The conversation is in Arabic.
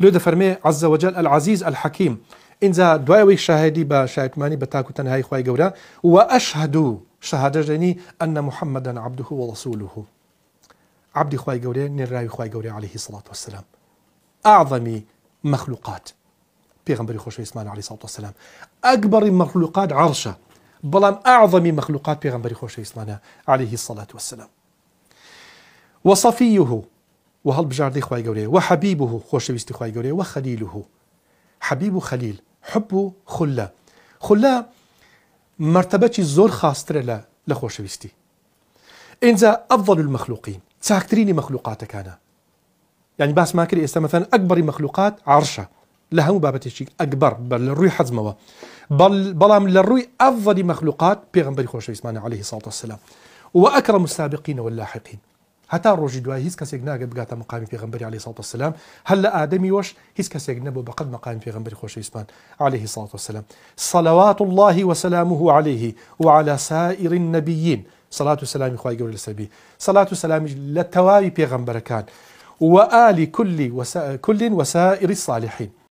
لو فرمي عز وجل العزيز العزیز الحەکیم اینجا با ئەوەی ماني بە شایتمانی بە تاکو تەنهای خی شهادة جني أن محمدا عبده ورسوله عبدوه وەڵسوولوه عبدی خی گەورەیە قوري عليه الصلاة والسلام سڵات مخلوقات بيغمبري مەخلوقات پێغمبری عليه الصلاة والسلام أكبر مخلوقات عرشة عرشە أعظم مخلوقات بيغمبري پێغمبری خۆشەویسمانە عليه الصلاة والسلام وصفيه وهل بجاردي خواي خخوای وحبيبه خوش بيستي خواي خۆشەویستی وخليله حبيب خليل حب خلا خلا مرتبة خەلیل حب لا لخوش بيستي إنزا أفضل المخلوقين تاكتريني لە خۆشەویستی يعني بس ما كري مەخلوقاتەکانە مثلا باس مخلوقات عرشة لها مبابة مەخلوقات أكبر بل هەموو حزموا بل بل من ڕووی أفضل مخلوقات لە خوش بيستي عليه الصلاة والسلام وأكرم السابقين واللاحقين دوا هيس كاسيك هیچ کەسێک مقام في مقامی عليه الصلاه والسلام هل ادمي وش هيس كاسيك نبو بقد مقام في مقامی خوش اسبان عليه الصلاه والسلام صلوات الله وسلامه عليه وعلى سائر النبيين صلاة وسلامی خويا يقول للسبي صلاة وسلامیش للتوابي بيغمبر كان وآل كل كل وسائر الصالحين